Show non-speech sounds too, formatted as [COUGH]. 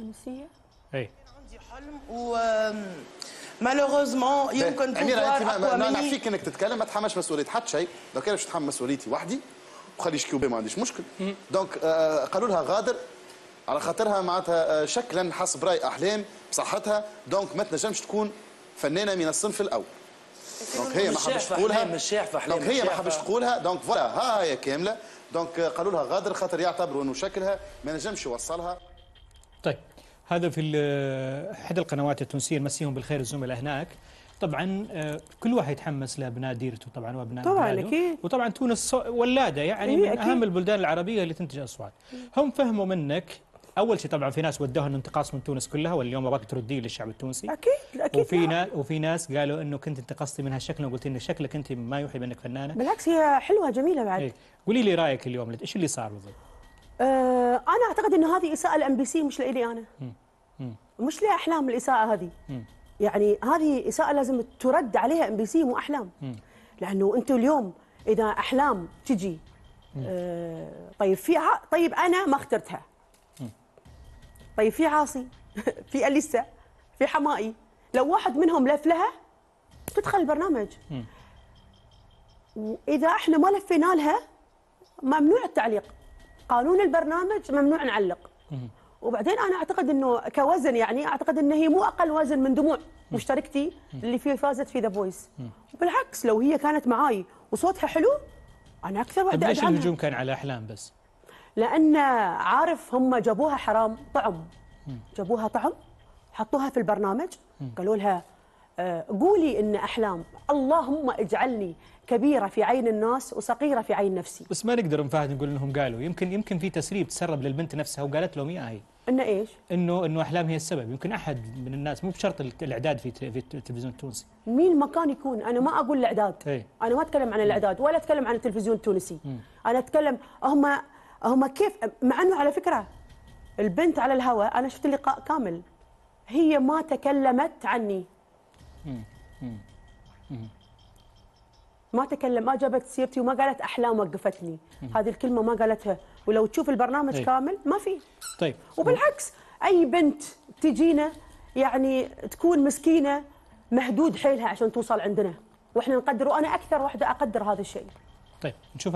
التونسيه اي عندي حلم و مالوغوزمون يمكن إيه، اميره انت ما, ما انك تتكلم ما تحملش مسؤوليه حتى شيء دونك انا باش نتحمل مسؤوليتي وحدي وخلي كيوبي ما عنديش مشكل دونك آه، قالوا لها غادر على خاطرها معناتها آه، شكلا حسب راي احلام بصحتها دونك ما تنجمش تكون فنانه من الصنف الاول دونك هي ما حبش تقولها مش دونك هي ما حبش تقولها دونك فوالا ها هي كامله دونك آه، قالوا لها غادر خاطر يعتبروا انه شكلها ما نجمش يوصلها طيب هذا في احدى القنوات التونسيه نمسيهم بالخير الزملاء هناك طبعا آه، كل واحد يتحمس لابناء ديرته طبعا وابناء طبعا اكيد وطبعا تونس ولاده يعني إيه، من أكيد. اهم البلدان العربيه اللي تنتج اصوات هم فهموا منك اول شيء طبعا في ناس ودوها انتقاص من تونس كلها واليوم ابغاك تردي للشعب التونسي اكيد اكيد وفي ناس وفي ناس قالوا انه كنت انتقصتي من هالشكل وقلت ان شكلك انت ما يوحي بانك فنانه بالعكس هي حلوه جميله بعد ايه. قولي لي رايك اليوم ايش اللي صار بالضبط؟ أه انا اعتقد انه هذه اساءه الام بي سي مش لي انا م. مش لها احلام الاساءه هذه يعني هذه اساءه لازم ترد عليها ام بي سي مو احلام لانه انتم اليوم اذا احلام تجي آه طيب في ع... طيب انا ما اخترتها طيب في عاصي [LAUGHS] في اليسا في حمائي لو واحد منهم لف لها تدخل البرنامج واذا احنا ما لفينا لها ممنوع التعليق قانون البرنامج ممنوع نعلق وبعدين انا اعتقد انه كوزن يعني اعتقد ان هي مو اقل وزن من دموع مشتركتي اللي فيه فازت في ذا فويس بالعكس لو هي كانت معاي وصوتها حلو انا اكثر وحده طيب، ليش الهجوم كان على احلام بس؟ لان عارف هم جابوها حرام طعم جابوها طعم حطوها في البرنامج قالوا لها قولي إن أحلام اللهم اجعلني كبيرة في عين الناس وصغيرة في عين نفسي بس ما نقدر نفهم نقول إنهم قالوا يمكن يمكن في تسريب تسرب للبنت نفسها وقالت لهم يا هي إنه إيش؟ إنه إنه أحلام هي السبب يمكن أحد من الناس مو بشرط الإعداد في في التلفزيون التونسي مين مكان يكون أنا ما أقول الإعداد ايه؟ أنا ما أتكلم عن الإعداد ولا أتكلم عن التلفزيون التونسي أنا أتكلم هم هم كيف مع أنه على فكرة البنت على الهواء أنا شفت اللقاء كامل هي ما تكلمت عني ما تكلم ما جابت سيرتي وما قالت احلام وقفتني هذه الكلمه ما قالتها ولو تشوف البرنامج هي. طيب. كامل ما في طيب وبالعكس اي بنت تجينا يعني تكون مسكينه مهدود حيلها عشان توصل عندنا واحنا نقدر وانا اكثر واحده اقدر هذا الشيء طيب نشوف